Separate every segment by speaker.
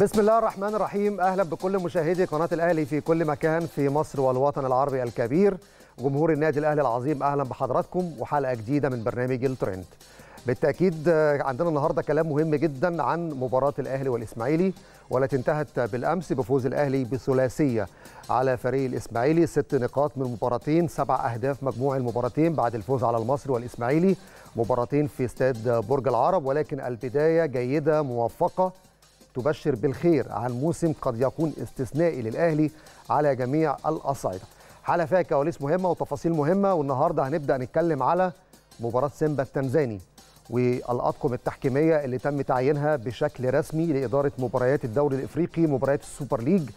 Speaker 1: بسم الله الرحمن الرحيم اهلا بكل مشاهدي قناه الاهلي في كل مكان في مصر والوطن العربي الكبير جمهور النادي الاهلي العظيم اهلا بحضراتكم وحلقه جديده من برنامج الترند بالتاكيد آه، عندنا النهارده كلام مهم جدا عن مباراه الاهلي والاسماعيلي والتي انتهت بالامس بفوز الاهلي بثلاثيه على فريق الاسماعيلي ست نقاط من مباراتين سبع اهداف مجموع المباراتين بعد الفوز على المصري والاسماعيلي مباراتين في استاد برج العرب ولكن البدايه جيده موفقه تبشر بالخير عن موسم قد يكون استثنائي للأهلي على جميع الأصعدة حالة فيها كواليس مهمة وتفاصيل مهمة والنهاردة هنبدأ نتكلم على مباراة سيمبا التنزاني والأطقم التحكيمية اللي تم تعيينها بشكل رسمي لإدارة مباريات الدوري الإفريقي مباريات السوبر ليج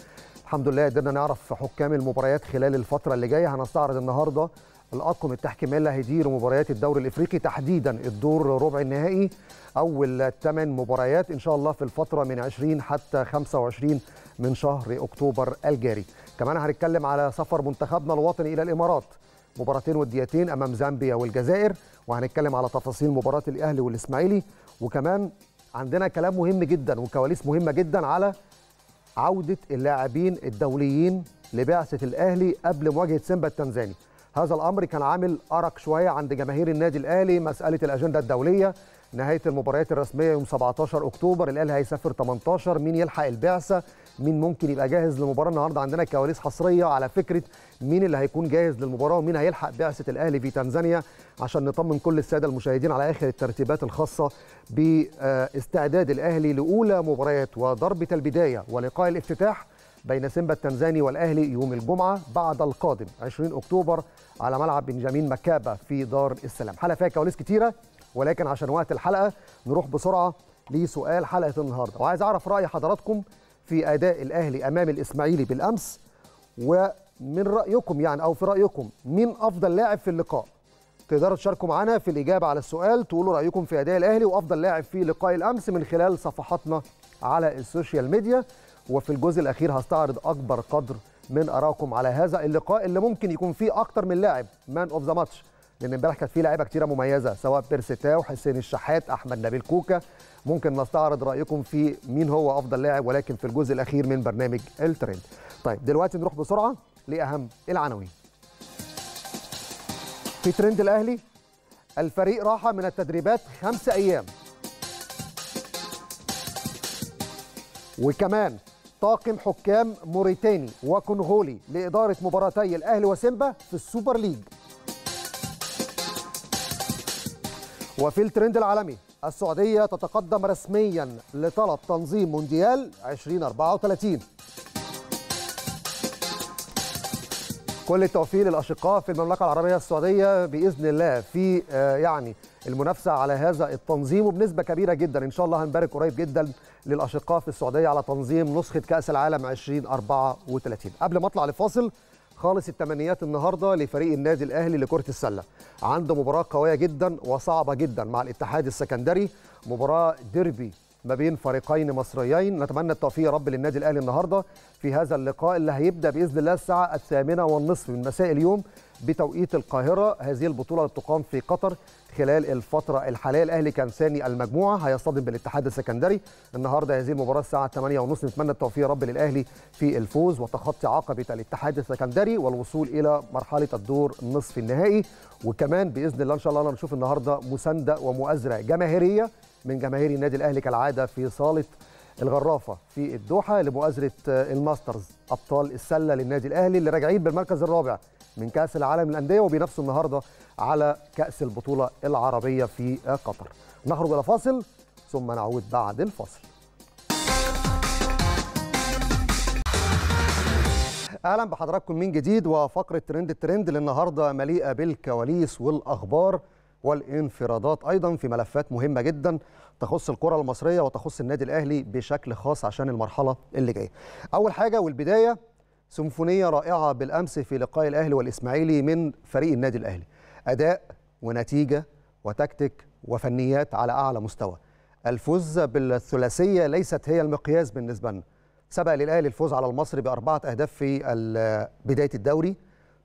Speaker 1: الحمد لله قدرنا نعرف حكام المباريات خلال الفترة اللي جاية هنستعرض النهاردة الأطقم التحكيمية اللي هيدير مباريات الدوري الإفريقي تحديدا الدور ربع النهائي أول ثمان مباريات إن شاء الله في الفترة من 20 حتى 25 من شهر أكتوبر الجاري كمان هنتكلم على سفر منتخبنا الوطني إلى الإمارات مباراتين وديتين أمام زامبيا والجزائر وهنتكلم على تفاصيل مباراة الأهلي والإسماعيلي وكمان عندنا كلام مهم جدا وكواليس مهمة جدا على عودة اللاعبين الدوليين لبعثة الأهلي قبل مواجهة سيمبا التنزاني هذا الامر كان عامل ارق شويه عند جماهير النادي الاهلي مساله الاجنده الدوليه نهايه المباريات الرسميه يوم 17 اكتوبر الاهلي هيسافر 18 مين يلحق البعثه مين ممكن يبقى جاهز للمباراه النهارده عندنا كواليس حصريه على فكره مين اللي هيكون جاهز للمباراه ومين هيلحق بعثه الاهلي في تنزانيا عشان نطمن كل الساده المشاهدين على اخر الترتيبات الخاصه باستعداد الاهلي لاولى مباريات وضربه البدايه ولقاء الافتتاح بين سيمبا التنزاني والأهلي يوم الجمعة بعد القادم 20 أكتوبر على ملعب بنجامين مكابة في دار السلام حلقة فيها كواليس كتيرة ولكن عشان وقت الحلقة نروح بسرعة لسؤال حلقة النهاردة وعايز أعرف رأي حضراتكم في أداء الأهلي أمام الإسماعيلي بالأمس ومن رأيكم يعني أو في رأيكم مين أفضل لاعب في اللقاء تقدروا تشاركوا معنا في الإجابة على السؤال تقولوا رأيكم في أداء الأهلي وأفضل لاعب في لقاء الأمس من خلال صفحاتنا على السوشيال ميديا وفي الجزء الاخير هستعرض اكبر قدر من ارائكم على هذا اللقاء اللي ممكن يكون فيه اكتر من لاعب مان اوف ذا ماتش لان امبارح كانت فيه لعيبه كتيره مميزه سواء بيرسيتاو حسين الشحات احمد نبيل كوكا ممكن نستعرض رايكم في مين هو افضل لاعب ولكن في الجزء الاخير من برنامج الترند طيب دلوقتي نروح بسرعه لاهم العناوين في ترند الاهلي الفريق راحه من التدريبات خمس ايام وكمان طاقم حكام موريتاني وكونغولي لإدارة مباراتي الأهلي وسيمبا في السوبر ليج وفي الترند العالمي السعودية تتقدم رسميا لطلب تنظيم مونديال 2034 كل التوفيق للاشقاء في المملكه العربيه السعوديه باذن الله في آه، يعني المنافسه على هذا التنظيم وبنسبه كبيره جدا ان شاء الله هنبارك قريب جدا للاشقاء في السعوديه على تنظيم نسخه كاس العالم 2034 قبل ما اطلع لفاصل خالص التمنيات النهارده لفريق النادي الاهلي لكره السله عنده مباراه قويه جدا وصعبه جدا مع الاتحاد السكندري مباراه ديربي ما بين فريقين مصريين نتمنى التوفيق يا رب للنادي الاهلي النهارده في هذا اللقاء اللي هيبدا باذن الله الساعه الثامنه والنصف من مساء اليوم بتوقيت القاهره هذه البطوله تقام في قطر خلال الفترة الحالية الأهلي كان ثاني المجموعة هيصطدم بالاتحاد السكندري النهاردة هذه المباراة الساعة 8:30 نتمنى التوفيق يا رب للأهلي في الفوز وتخطي عقبة الاتحاد السكندري والوصول إلى مرحلة الدور نصف النهائي وكمان بإذن الله إن شاء الله نشوف النهاردة مساندة ومؤازرة جماهيرية من جماهير النادي الاهلي كالعاده في صاله الغرافه في الدوحه لمؤازره آه، الماسترز ابطال السله للنادي الاهلي اللي راجعين بالمركز الرابع من كاس العالم للانديه وبينافسوا النهارده على كاس البطوله العربيه في آه، قطر نخرج الى فاصل ثم نعود بعد الفاصل اهلا بحضراتكم من جديد وفقره ترند الترند للنهارده مليئه بالكواليس والاخبار والانفرادات أيضا في ملفات مهمة جدا تخص الكرة المصرية وتخص النادي الأهلي بشكل خاص عشان المرحلة اللي جاية أول حاجة والبداية سيمفونية رائعة بالأمس في لقاء الأهلي والإسماعيلي من فريق النادي الأهلي أداء ونتيجة وتكتيك وفنيات على أعلى مستوى الفوز بالثلاثية ليست هي المقياس بالنسبة لنا سبق للأهلي الفوز على المصري بأربعة أهداف في بداية الدوري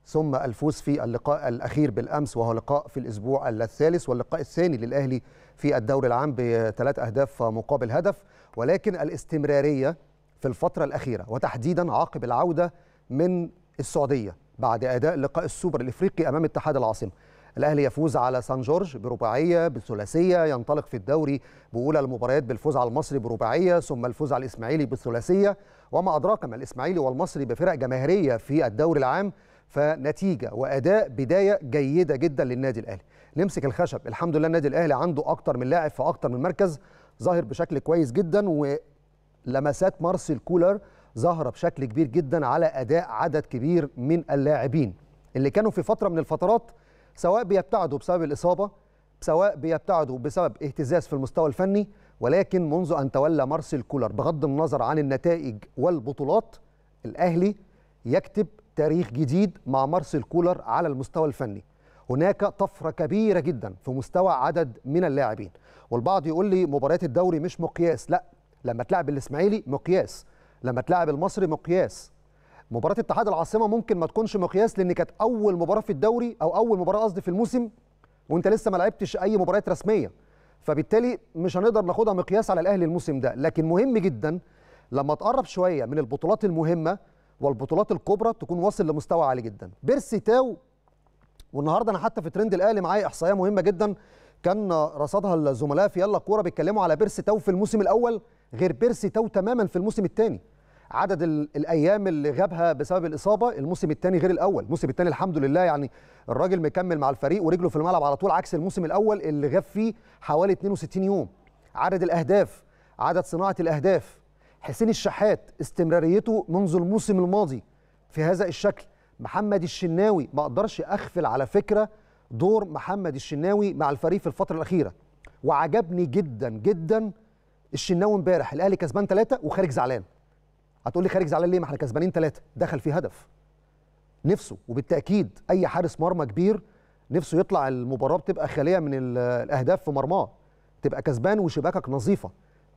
Speaker 1: ثم الفوز في اللقاء الأخير بالأمس وهو لقاء في الأسبوع الثالث واللقاء الثاني للأهلي في الدوري العام بثلاث أهداف مقابل هدف ولكن الاستمرارية في الفترة الأخيرة وتحديدا عقب العودة من السعودية بعد أداء لقاء السوبر الإفريقي أمام اتحاد العاصمة الأهلي يفوز على سان جورج برباعية بثلاثية ينطلق في الدوري بأولى المباريات بالفوز على المصري برباعية ثم الفوز على الإسماعيلي بالثلاثية وما أدراك ما الإسماعيلي والمصري بفرق جماهيرية في الدوري العام فنتيجه واداء بدايه جيده جدا للنادي الاهلي نمسك الخشب الحمد لله النادي الاهلي عنده اكتر من لاعب في اكتر من مركز ظاهر بشكل كويس جدا ولمسات مارسيل كولر ظاهره بشكل كبير جدا على اداء عدد كبير من اللاعبين اللي كانوا في فتره من الفترات سواء بيبتعدوا بسبب الاصابه سواء بيبتعدوا بسبب اهتزاز في المستوى الفني ولكن منذ ان تولى مارسيل كولر بغض النظر عن النتائج والبطولات الاهلي يكتب تاريخ جديد مع مارسيل كولر على المستوى الفني هناك طفره كبيره جدا في مستوى عدد من اللاعبين والبعض يقول لي مباريات الدوري مش مقياس لا لما تلعب الاسماعيلي مقياس لما تلعب المصري مقياس مباراه اتحاد العاصمه ممكن ما تكونش مقياس لان كانت اول مباراه في الدوري او اول مباراه قصدي في الموسم وانت لسه ما لعبتش اي مباريات رسميه فبالتالي مش هنقدر ناخدها مقياس على الاهلي الموسم ده لكن مهم جدا لما تقرب شويه من البطولات المهمه والبطولات الكبرى تكون واصل لمستوى عالي جدا بيرسي تاو والنهارده انا حتى في ترند الاهلي معايا احصائيه مهمه جدا كان رصدها الزملاء في يلا كوره بيتكلموا على بيرسي تاو في الموسم الاول غير بيرسي تاو تماما في الموسم الثاني عدد الايام اللي غابها بسبب الاصابه الموسم الثاني غير الاول الموسم الثاني الحمد لله يعني الراجل مكمل مع الفريق ورجله في الملعب على طول عكس الموسم الاول اللي غاب فيه حوالي 62 يوم عدد الاهداف عدد صناعه الاهداف حسين الشحات استمراريته منذ الموسم الماضي في هذا الشكل محمد الشناوي ما اقدرش اغفل على فكره دور محمد الشناوي مع الفريق في الفتره الاخيره وعجبني جدا جدا الشناوي امبارح الاهلي كسبان ثلاثه وخارج زعلان هتقول لي خارج زعلان ليه ما احنا كسبانين ثلاثه دخل في هدف نفسه وبالتاكيد اي حارس مرمى كبير نفسه يطلع المباراه بتبقى خاليه من الاهداف في مرماه تبقى كسبان وشباكك نظيفه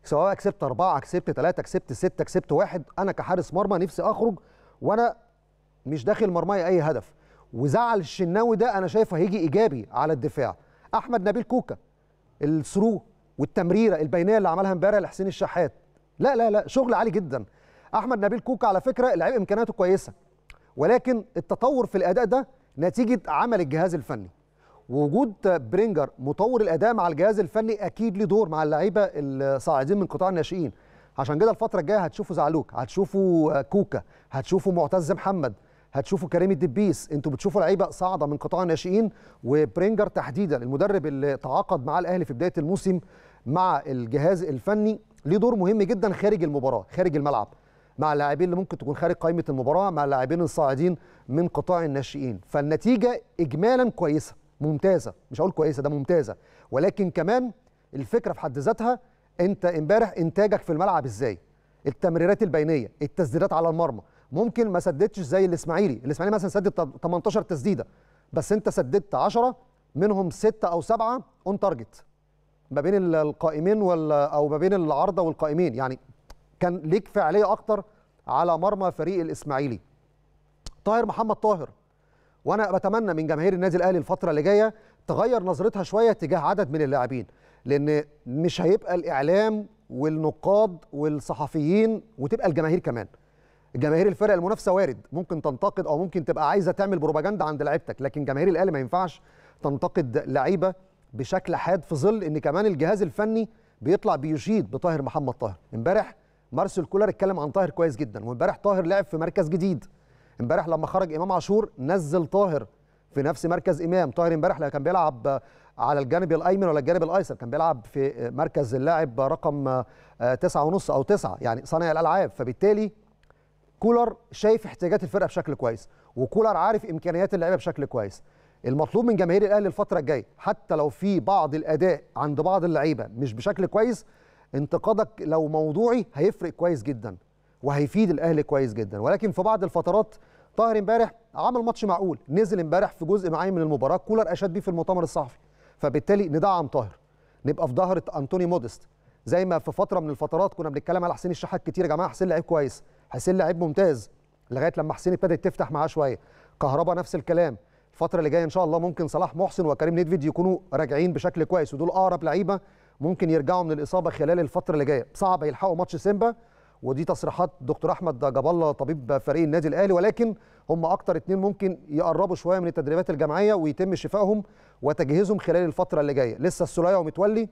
Speaker 1: سواء كسبت اربعه كسبت ثلاثه كسبت سته كسبت واحد انا كحارس مرمى نفسي اخرج وانا مش داخل مرماي اي هدف وزعل الشناوي ده انا شايفه هيجي ايجابي على الدفاع احمد نبيل كوكا الثرو والتمريره البينيه اللي عملها امبارح لحسين الشحات لا لا لا شغل عالي جدا احمد نبيل كوكا على فكره لعيب امكانياته كويسه ولكن التطور في الاداء ده نتيجه عمل الجهاز الفني وجود برينجر مطور الاداء مع الجهاز الفني اكيد له دور مع اللعيبه الصاعدين من قطاع الناشئين عشان كده الفتره الجايه هتشوفوا زعلوك هتشوفوا كوكا هتشوفوا معتز محمد هتشوفوا كريم الدبيس انتوا بتشوفوا لعيبه صاعده من قطاع الناشئين وبرينجر تحديدا المدرب اللي تعاقد مع الاهلي في بدايه الموسم مع الجهاز الفني ليه دور مهم جدا خارج المباراه خارج الملعب مع اللاعبين اللي ممكن تكون خارج قائمه المباراه مع اللاعبين الصاعدين من قطاع الناشئين فالنتيجه اجمالا كويسه ممتازه مش هقول كويسه ده ممتازه ولكن كمان الفكره في حد ذاتها انت امبارح انتاجك في الملعب ازاي التمريرات البينيه التسديدات على المرمى ممكن ما سددتش زي الاسماعيلي الاسماعيلي مثلا سدد 18 تسديده بس انت سددت 10 منهم 6 او 7 اون تارجت ما بين القائمين ولا او ما بين العارضه والقائمين يعني كان ليك فعاليه اكتر على مرمى فريق الاسماعيلي طاهر محمد طاهر وانا بتمنى من جماهير النادي الاهلي الفتره اللي جايه تغير نظرتها شويه تجاه عدد من اللاعبين لان مش هيبقى الاعلام والنقاد والصحفيين وتبقى الجماهير كمان جماهير الفرق المنافسه وارد ممكن تنتقد او ممكن تبقى عايزه تعمل بروباجندا عند لعيبتك لكن جماهير الاهلي ما ينفعش تنتقد لعيبه بشكل حاد في ظل ان كمان الجهاز الفني بيطلع بيشيد بطاهر محمد طاهر امبارح مارسيل كولر اتكلم عن طاهر كويس جدا وامبارح طاهر لعب في مركز جديد امبارح لما خرج امام عاشور نزل طاهر في نفس مركز امام طاهر امبارح كان بيلعب على الجانب الايمن ولا الجانب الايسر كان بيلعب في مركز اللاعب رقم تسعة ونص او تسعة يعني صانع الالعاب فبالتالي كولر شايف احتياجات الفرقه بشكل كويس وكولر عارف امكانيات اللعيبه بشكل كويس المطلوب من جماهير الاهلي الفتره الجايه حتى لو في بعض الاداء عند بعض اللعيبه مش بشكل كويس انتقادك لو موضوعي هيفرق كويس جدا وهيفيد الاهلي كويس جدا ولكن في بعض الفترات طاهر امبارح عمل ماتش معقول نزل امبارح في جزء معين من المباراه كولر اشاد بيه في المؤتمر الصحفي فبالتالي ندعم طاهر نبقى في ظهر انطوني مودست زي ما في فتره من الفترات كنا بنتكلم على حسين الشحات كتير يا جماعه حسين لعيب كويس حسين لعيب ممتاز لغايه لما حسين ابتدت تفتح معاه شويه كهربا نفس الكلام الفتره اللي جايه ان شاء الله ممكن صلاح محسن وكريم نيدفيد يكونوا راجعين بشكل كويس ودول اقرب لعيبه ممكن يرجعوا من الاصابه خلال الفتره اللي جايه صعب يلحقوا ماتش سيمبا ودي تصريحات دكتور احمد جاب الله طبيب فريق النادي الاهلي ولكن هم اكتر اتنين ممكن يقربوا شويه من التدريبات الجماعيه ويتم شفائهم وتجهيزهم خلال الفتره اللي جايه لسه السوليه ومتولي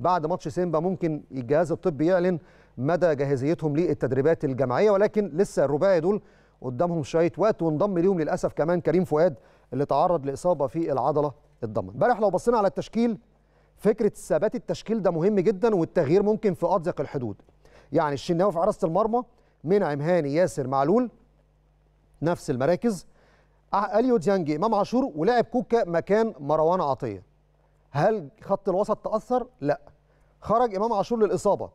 Speaker 1: بعد ماتش سيمبا ممكن الجهاز الطبي يعلن مدى جاهزيتهم للتدريبات الجماعيه ولكن لسه الرباعي دول قدامهم شويه وقت وانضم ليهم للاسف كمان كريم فؤاد اللي تعرض لاصابه في العضله الضمه امبارح لو بصينا على التشكيل فكره ثبات التشكيل ده مهم جدا والتغيير ممكن في اضيق الحدود يعني الشناوي في حراسه المرمى منعم هاني ياسر معلول نفس المراكز اليو ديانج امام عاشور ولاعب كوكا مكان مروان عطيه هل خط الوسط تاثر لا خرج امام عاشور للاصابه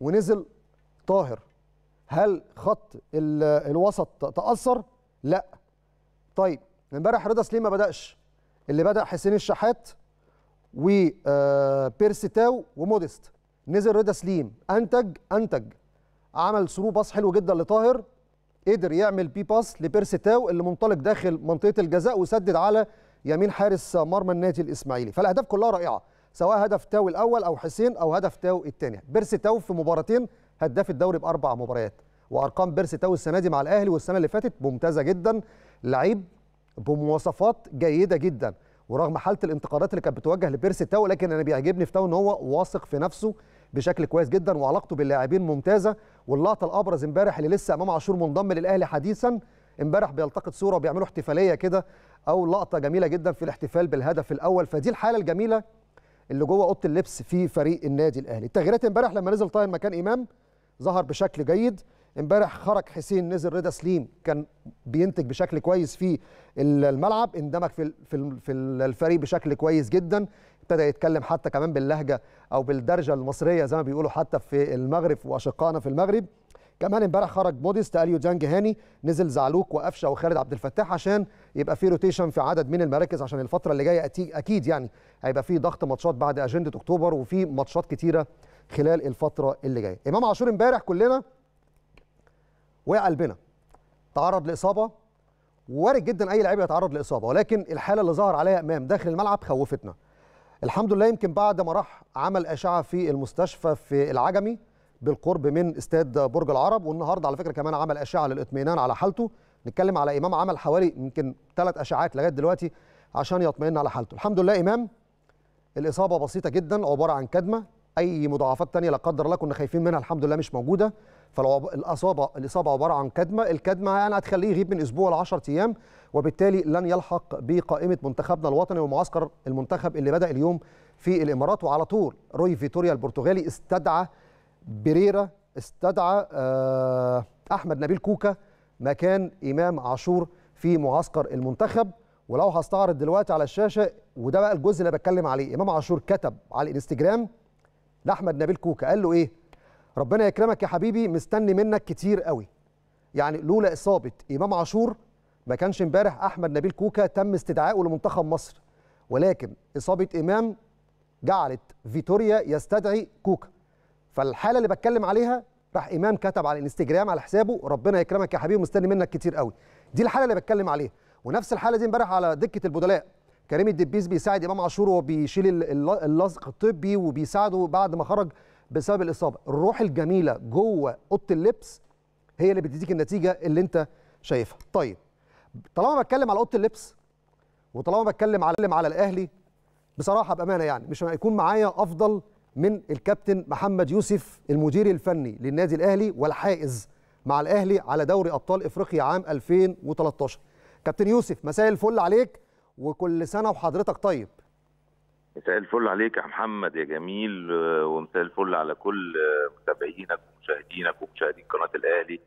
Speaker 1: ونزل طاهر هل خط الوسط تاثر لا طيب امبارح رضا سليم ما بداش اللي بدا حسين الشحات وبيرسي آه، تاو وموديست نزل رضا سليم انتج انتج عمل ثرو باص حلو جدا لطاهر قدر يعمل بي باس لبيرسي تاو اللي منطلق داخل منطقه الجزاء وسدد على يمين حارس مرمى النادي الاسماعيلي فالاهداف كلها رائعه سواء هدف تاو الاول او حسين او هدف تاو الثاني بيرسي تاو في مباراتين هداف الدوري باربع مباريات وارقام بيرسي تاو السنه دي مع الاهلي والسنه اللي فاتت ممتازه جدا لعيب بمواصفات جيده جدا ورغم حاله الانتقادات اللي كانت بتوجه لبيرسي تاو لكن انا بيعجبني في تاو ان هو واثق في نفسه بشكل كويس جدا وعلاقته باللاعبين ممتازه واللقطه الابرز امبارح اللي لسه امام عاشور منضم للاهلي حديثا امبارح بيلتقط صوره وبيعملوا احتفاليه كده او لقطه جميله جدا في الاحتفال بالهدف الاول فدي الحاله الجميله اللي جوه اوضه اللبس في فريق النادي الاهلي التغييرات امبارح لما نزل طاهر مكان امام ظهر بشكل جيد امبارح خرج حسين نزل رضا سليم كان بينتج بشكل كويس في الملعب اندمج في في الفريق بشكل كويس جدا ابتدى يتكلم حتى كمان باللهجه او بالدرجه المصريه زي ما بيقولوا حتى في المغرب واشقائنا في المغرب كمان امبارح خرج موديست اليو ديانج هاني نزل زعلوك وقفشه وخالد عبد الفتاح عشان يبقى في روتيشن في عدد من المراكز عشان الفتره اللي جايه اكيد يعني هيبقى في ضغط ماتشات بعد اجنده اكتوبر وفي ماتشات كتيره خلال الفتره اللي جايه امام عاشور امبارح كلنا وقع قلبنا تعرض لاصابه وارد جدا اي لعيب يتعرض لاصابه ولكن الحاله اللي ظهر عليها امام داخل الملعب خوفتنا الحمد لله يمكن بعد ما راح عمل اشعه في المستشفى في العجمي بالقرب من استاد برج العرب والنهارده على فكره كمان عمل اشعه للاطمئنان على حالته نتكلم على امام عمل حوالي يمكن ثلاث اشعات لغايه دلوقتي عشان يطمئن على حالته الحمد لله امام الاصابه بسيطه جدا عباره عن كدمه اي مضاعفات تانية لا قدر الله كنا خايفين منها الحمد لله مش موجوده فلو الاصابه الاصابه عباره عن كدمه الكدمه يعني هتخليه يغيب من اسبوع ل 10 ايام وبالتالي لن يلحق بقائمه منتخبنا الوطني ومعسكر المنتخب اللي بدا اليوم في الامارات وعلى طول روي فيتوريا البرتغالي استدعى بريرا استدعى آه، احمد نبيل كوكا مكان امام عاشور في معسكر المنتخب ولو هستعرض دلوقتي على الشاشه وده بقى الجزء اللي بتكلم عليه امام عاشور كتب على الانستجرام لاحمد نبيل كوكا قال له ايه ربنا يكرمك يا حبيبي مستني منك كتير قوي يعني لولا اصابه امام عاشور ما كانش امبارح احمد نبيل كوكا تم استدعائه لمنتخب مصر ولكن اصابه امام جعلت فيتوريا يستدعي كوكا فالحاله اللي بتكلم عليها راح امام كتب على الانستجرام على حسابه ربنا يكرمك يا حبيبي مستني منك كتير قوي دي الحاله اللي بتكلم عليها ونفس الحاله دي امبارح على دكه البدلاء كريم الدبيس بيساعد امام عاشور وبيشيل اللصق الطبي وبيساعده بعد ما خرج بسبب الاصابه الروح الجميله جوه اوضه اللبس هي اللي بتديك النتيجه اللي انت شايفها طيب طالما بتكلم على اوضه اللبس وطالما بتكلم على على الاهلي بصراحه بامانه يعني مش هيكون معايا افضل من الكابتن محمد يوسف المدير الفني للنادي الاهلي والحائز مع الاهلي على دوري ابطال افريقيا عام 2013 كابتن يوسف مساء الفل عليك وكل سنه وحضرتك طيب
Speaker 2: مساء الفل عليك يا محمد يا جميل ومساء الفل على كل متابعينك ومشاهدينك ومشاهدين قناه الاهلي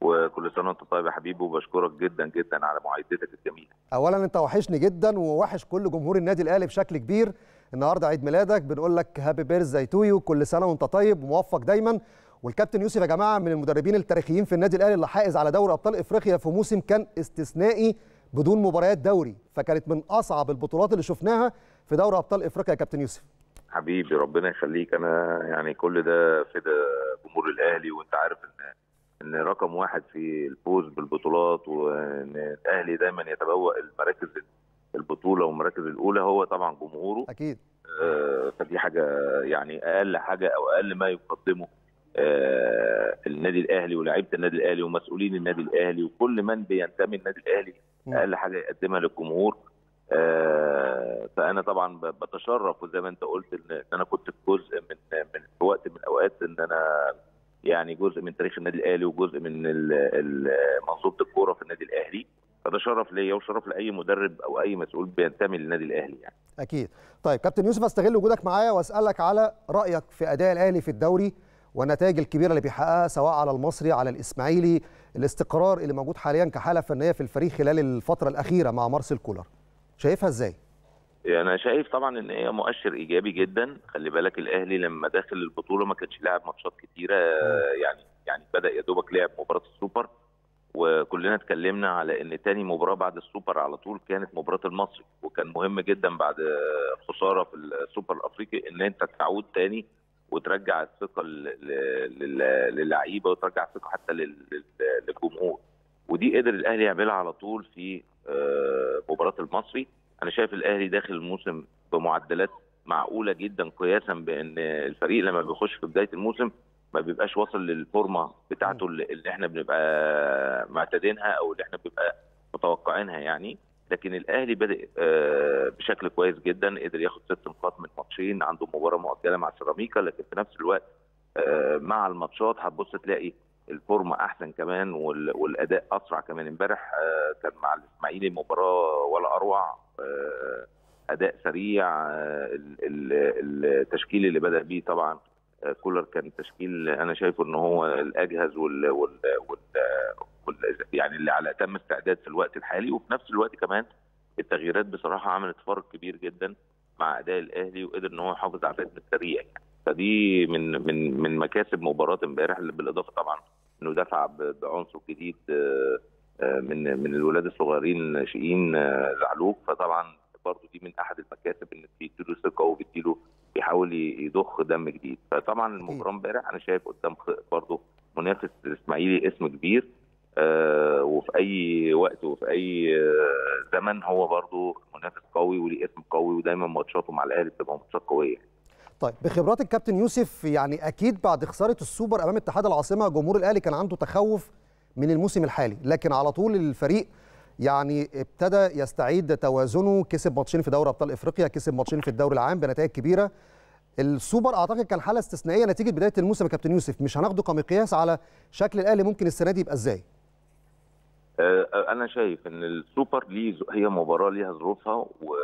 Speaker 2: وكل سنه وانت طيب يا حبيبي وبشكرك جدا جدا على معايدتك الجميله.
Speaker 1: اولا انت وحشني جدا ووحش كل جمهور النادي الاهلي بشكل كبير النهارده عيد ميلادك بنقول لك هابي بيرثداي تو يو كل سنه وانت طيب وموفق دايما والكابتن يوسف يا جماعه من المدربين التاريخيين في النادي الاهلي اللي حائز على دوري ابطال افريقيا في موسم كان استثنائي بدون مباريات دوري فكانت من اصعب البطولات اللي شفناها في دوري ابطال افريقيا يا كابتن يوسف
Speaker 2: حبيبي ربنا يخليك انا يعني كل ده ده جمهور الاهلي وانت عارف ان ان رقم واحد في الفوز بالبطولات وان الاهلي دايما يتبوأ المراكز البطوله والمراكز الاولى هو طبعا جمهوره اكيد آه فدي حاجه يعني اقل حاجه او اقل ما يقدمه آه، النادي الاهلي ولاعيبه النادي الاهلي ومسؤولين النادي الاهلي وكل من بينتمي للنادي الاهلي اقل حاجه يقدمها للجمهور آه، فانا طبعا بتشرف وزي ما انت قلت ان انا كنت في جزء من من وقت من الاوقات ان انا يعني جزء من تاريخ النادي الاهلي وجزء من منظومه الكوره في النادي الاهلي فده شرف ليا وشرف لاي مدرب او اي مسؤول بينتمي للنادي الاهلي يعني
Speaker 1: اكيد طيب كابتن يوسف استغل وجودك معايا واسالك على رايك في اداء الاهلي في الدوري والنتائج الكبيره اللي بيحققها سواء على المصري على الاسماعيلي الاستقرار اللي موجود حاليا كحاله فنيه في الفريق خلال الفتره الاخيره مع مارسيل كولر شايفها ازاي
Speaker 2: انا شايف طبعا ان هي مؤشر ايجابي جدا خلي بالك الاهلي لما داخل البطوله ما كانش لاعب ماتشات كتيره يعني يعني بدا يا دوبك لعب مباراه السوبر وكلنا اتكلمنا على ان تاني مباراه بعد السوبر على طول كانت مباراه المصري وكان مهم جدا بعد خساره في السوبر الافريقي ان انت تعود تاني وترجع الثقه للعيبه وترجع الثقه حتى للجمهور ودي قدر الاهلي يعملها على طول في آه، مباراه المصري انا شايف الاهلي داخل الموسم بمعدلات معقوله جدا قياسا بان الفريق لما بيخش في بدايه الموسم ما بيبقاش واصل للفورمه بتاعته اللي احنا بنبقى معتادينها او اللي احنا بنبقى متوقعينها يعني لكن الاهلي بادئ آه، بشكل كويس جدا قدر ياخد ست نقاط من ماتشين عنده مباراه مؤجله مع سيراميكا لكن في نفس الوقت آه، مع الماتشات هتبص تلاقي الفورمه احسن كمان والاداء اسرع كمان امبارح آه، كان مع الاسماعيلي مباراه ولا اروع اداء سريع التشكيل اللي بدا بيه طبعا كولر كان تشكيل انا شايفه ان هو الاجهز وال, وال... كل يعني اللي على اتم استعداد في الوقت الحالي وفي نفس الوقت كمان التغييرات بصراحه عملت فرق كبير جدا مع اداء الاهلي وقدر ان هو يحافظ على الريتم السريع يعني فدي من من من مكاسب مباراه امبارح بالاضافه طبعا انه دفع بعنصر جديد آه، آه، من من الولاد الصغيرين ناشئين آه، زعلوك فطبعا برضه دي من احد المكاسب ان بيديله ثقه وبيديله بيحاول يضخ دم جديد فطبعا المباراه امبارح انا شايف قدام برضه منافس الاسماعيلي اسم كبير آه، وفي اي وقت وفي اي آه، زمن هو برضه منافس قوي وليه اسم قوي ودايما ماتشاته مع الاهلي بتبقى ماتشات قويه
Speaker 1: طيب بخبرات الكابتن يوسف يعني اكيد بعد خساره السوبر امام اتحاد العاصمه جمهور الاهلي كان عنده تخوف من الموسم الحالي لكن على طول الفريق يعني ابتدى يستعيد توازنه كسب ماتشين في دوري ابطال افريقيا كسب ماتشين في الدوري العام بنتائج كبيره السوبر اعتقد كان حاله استثنائيه نتيجه بدايه الموسم يا كابتن يوسف مش هناخده كمقياس على شكل الاهلي ممكن السنه دي يبقى ازاي
Speaker 2: آه، انا شايف ان السوبر ليج هي مباراه ليها ظروفها و...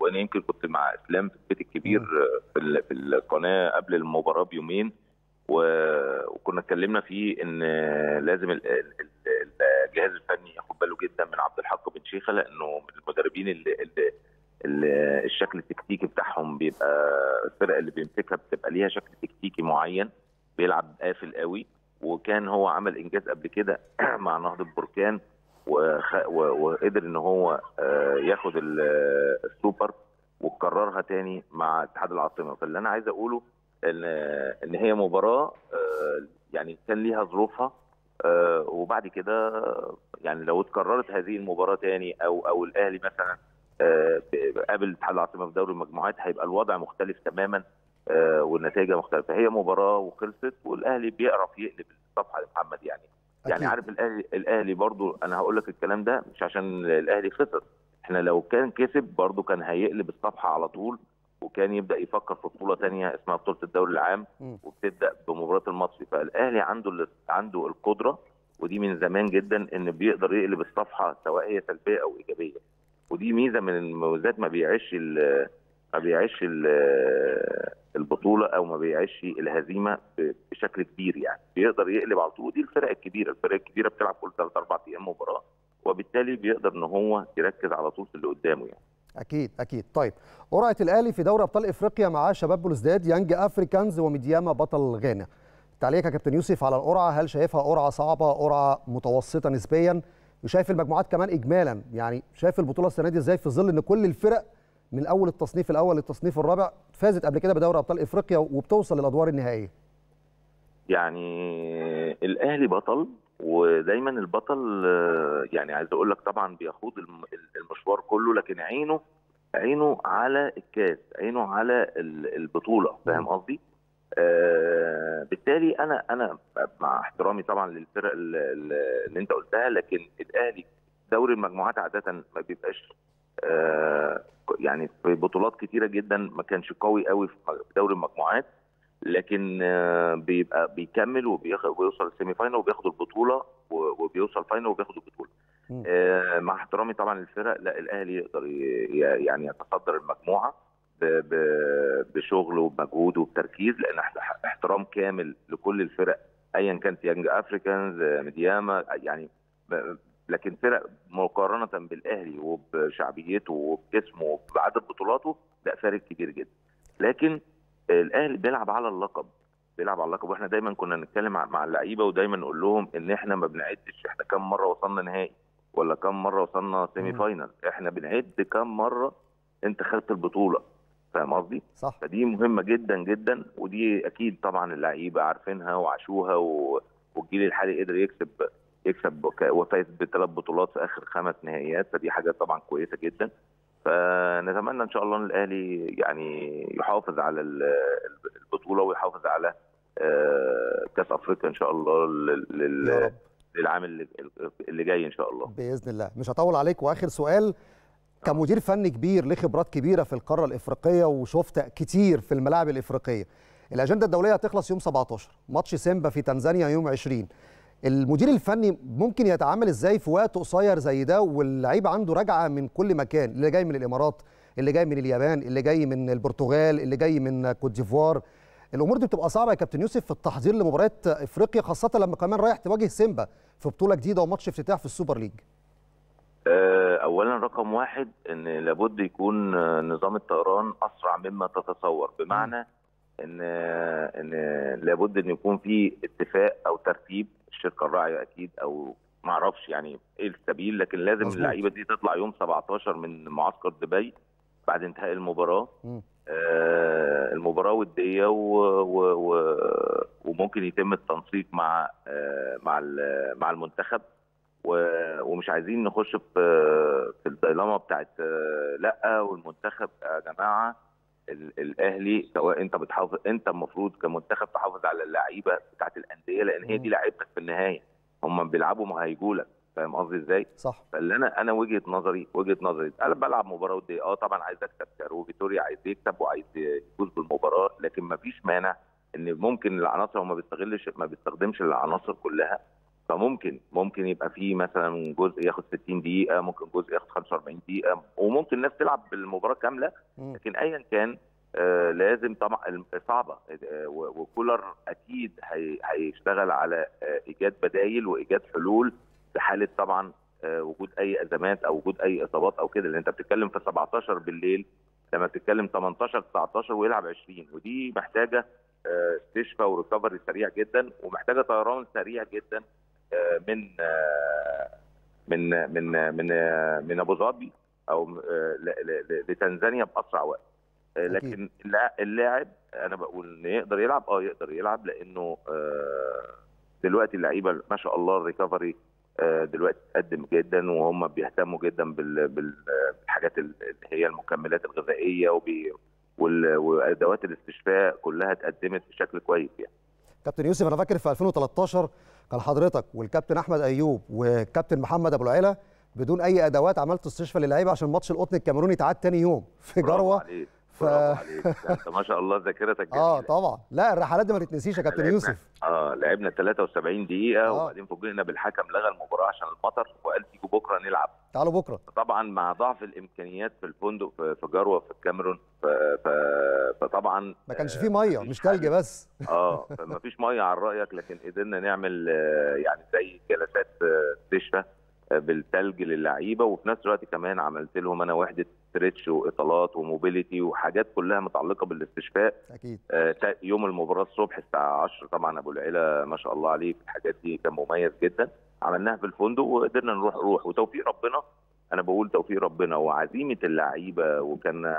Speaker 2: وانا يمكن كنت مع اسلام في البيت الكبير في, في القناه قبل المباراه بيومين و... وكنا اتكلمنا فيه ان لازم الجهاز الفني ياخد باله جدا من عبد الحق بن شيخه لانه من المدربين اللي, اللي الشكل التكتيكي بتاعهم بيبقى الفرق اللي بيمسكها بتبقى ليها شكل تكتيكي معين بيلعب قافل قوي وكان هو عمل انجاز قبل كده مع نهضه بركان وقدر ان هو آه، ياخد آه، السوبر وكررها تاني مع اتحاد العاصمه فاللي انا عايز اقوله ان ان هي مباراه آه، يعني كان ليها ظروفها وبعد كده يعني لو اتكررت هذه المباراه تاني او او الاهلي مثلا قابل اتحاد العاصمه في دوري المجموعات هيبقى الوضع مختلف تماما آه، والنتائج مختلفه هي مباراه وخلصت والاهلي بيعرف يقلب الصفحه لمحمد يعني, يعني أكيد. يعني عارف الاهلي الاهلي برضو انا هقول لك الكلام ده مش عشان الاهلي خسر احنا لو كان كسب برضو كان هيقلب الصفحه على طول وكان يبدا يفكر في بطوله ثانيه اسمها بطوله الدوري العام وبتبدا بمباراه المصري فالاهلي عنده عنده القدره ودي من زمان جدا ان بيقدر يقلب الصفحه سواء هي سلبيه او ايجابيه ودي ميزه من المميزات ما بيعيش ما بيعيش البطوله او ما بيعيش الهزيمه بشكل كبير يعني بيقدر يقلب على طول دي الفرق الكبيره الفرق الكبيره بتلعب كل ثلاث اربع ايام مباراه وبالتالي بيقدر ان هو يركز على طول في اللي قدامه يعني
Speaker 1: اكيد اكيد طيب قرعه الاهلي في دوري ابطال افريقيا مع شباب بلوزداد يانج افريكانز ومدياما بطل غانا تعليقك يا كابتن يوسف على القرعه هل شايفها قرعه صعبه قرعه متوسطه نسبيا وشايف المجموعات كمان اجمالا يعني شايف البطوله السنه دي ازاي في ظل ان كل الفرق من اول التصنيف الاول للتصنيف الرابع فازت قبل كده بدوري ابطال افريقيا وبتوصل للادوار النهائيه
Speaker 2: يعني الاهلي بطل ودايما البطل يعني عايز اقول لك طبعا بيخوض المشوار كله لكن عينه عينه على الكاس عينه على البطوله فاهم قصدي آه بالتالي انا انا مع احترامي طبعا للفرق اللي انت قلتها لكن الاهلي دوري المجموعات عاده ما بيبقاش آه، يعني في بطولات كتيره جدا ما كانش قوي قوي في دوري المجموعات لكن آه، بيبقى بيكمل وبيوصل السيمي فاينل وبياخد البطوله وبيوصل فاينل وبياخد البطوله آه، مع احترامي طبعا للفرق لا الاهلي يقدر يعني يتصدر المجموعه بشغله وبمجهوده وبتركيز لان احترام كامل لكل الفرق ايا كانت يانج افريكانز ميدياما يعني لكن فرق مقارنه بالاهلي وبشعبيته وباسمه وبعدد بطولاته لا فارق كبير جدا لكن الاهلي بيلعب على اللقب بيلعب على اللقب واحنا دايما كنا نتكلم مع اللعيبه ودايما نقول لهم ان احنا ما بنعدش احنا كم مره وصلنا نهائي ولا كم مره وصلنا سيمي فاينل احنا بنعد كم مره انت خدت البطوله فاهم قصدي؟ صح فدي مهمه جدا جدا ودي اكيد طبعا اللعيبه عارفينها وعاشوها والجيل الحالي قدر يكسب يكسب وفايز بثلاث بطولات في اخر خمس نهائيات فدي حاجه طبعا كويسه جدا فنتمنى ان شاء الله ان الاهلي يعني يحافظ على البطوله ويحافظ على آه، كاس افريقيا ان شاء الله لل للعام اللي جاي ان شاء الله
Speaker 1: باذن الله مش هطول عليك واخر سؤال كمدير فني كبير له خبرات كبيره في القاره الافريقيه وشفت كتير في الملاعب الافريقيه الاجنده الدوليه هتخلص يوم 17 ماتش سيمبا في تنزانيا يوم 20 المدير الفني ممكن يتعامل ازاي في وقت قصير زي ده واللعيب عنده رجعه من كل مكان اللي جاي من الامارات اللي جاي من اليابان اللي جاي من البرتغال اللي جاي من كوت ديفوار الامور دي بتبقى صعبه يا كابتن يوسف في التحضير لمباريات افريقيا خاصه لما كمان رايح تواجه سيمبا في بطوله جديده وماتش افتتاح في السوبر ليج
Speaker 2: آه، اولا رقم واحد ان لابد يكون آه، نظام الطيران اسرع مما تتصور بمعنى م. ان ان لابد ان يكون في اتفاق او ترتيب الشركه الراعيه اكيد او ما اعرفش يعني ايه السبيل لكن لازم اللعيبه دي تطلع يوم 17 من معسكر دبي بعد انتهاء المباراه آه المباراه وديه و... و... و... وممكن يتم التنسيق مع آه مع مع المنتخب و... ومش عايزين نخش في في الدايلاما بتاعت آه، لا والمنتخب آه، يا جماعه الاهلي سواء انت بتحافظ انت المفروض كمنتخب تحافظ على اللعيبه بتاعت الانديه لان هي دي لعيبتك في النهايه هم بيلعبوا ما هيجوا لك فاهم قصدي ازاي؟ صح فاللي انا انا وجهه نظري وجهه نظري انا بلعب مباراه ودي اه طبعا عايز اكسب كارو فيتوريا عايز يكسب وعايز يفوز بالمباراه لكن ما فيش مانع ان ممكن العناصر هو ما بيستغلش ما بيستخدمش العناصر كلها فممكن ممكن يبقى في مثلا جزء ياخد 60 دقيقه ممكن جزء ياخد 45 دقيقه وممكن الناس تلعب بالمباراه كامله لكن ايا كان آه لازم طبعا صعبه آه وكولر اكيد هيشتغل على آه ايجاد بدايل وايجاد حلول في حاله طبعا آه، وجود اي ازمات او وجود اي اصابات او كده لان انت بتتكلم في 17 بالليل لما بتتكلم 18 19 ويلعب 20 ودي محتاجه آه، تشفى وريكفري سريع جدا ومحتاجه طيران سريع جدا من من من من من ابو ظبي او لتنزانيا باسرع وقت لكن اللاعب انا بقول انه يقدر يلعب اه يقدر يلعب لانه آه، دلوقتي اللعيبه ما شاء الله الريكفري آه، دلوقتي تقدم جدا وهم بيهتموا جدا بالحاجات اللي هي المكملات الغذائيه وادوات الاستشفاء كلها اتقدمت بشكل كويس يعني
Speaker 1: كابتن يوسف انا فاكر في 2013 كان حضرتك والكابتن احمد ايوب والكابتن محمد ابو العيله بدون اي ادوات عملت استشفاء للعيبه عشان ماتش القطن الكاميروني اتعاد تاني يوم في جروه ف... انت
Speaker 2: ما شاء الله ذاكرتك آه، جميله
Speaker 1: اه طبعا لا الرحلات دي ما تتنسيش يا كابتن يوسف
Speaker 2: اه لعبنا 73 دقيقه آه. وبعدين فوجئنا بالحكم لغى المباراه عشان المطر وقال تيجوا بكره نلعب تعالوا بكره طبعا مع ضعف الامكانيات في الفندق في جروه في الكاميرون ف... ف... فطبعا
Speaker 1: ما كانش آه، فيه ميه مش ثلج بس اه
Speaker 2: فما فيش ميه على رايك لكن قدرنا نعمل آه، يعني زي جلسات استشفاء بالثلج للعيبه وفي نفس الوقت كمان عملت لهم انا وحده ستريتش واطالات وموبيليتي وحاجات كلها متعلقه بالاستشفاء اكيد آه يوم المباراه الصبح الساعه 10 طبعا ابو العيله ما شاء الله عليه في الحاجات دي كان مميز جدا عملناها في الفندق وقدرنا نروح روح وتوفيق ربنا انا بقول توفيق ربنا وعزيمه اللعيبه وكان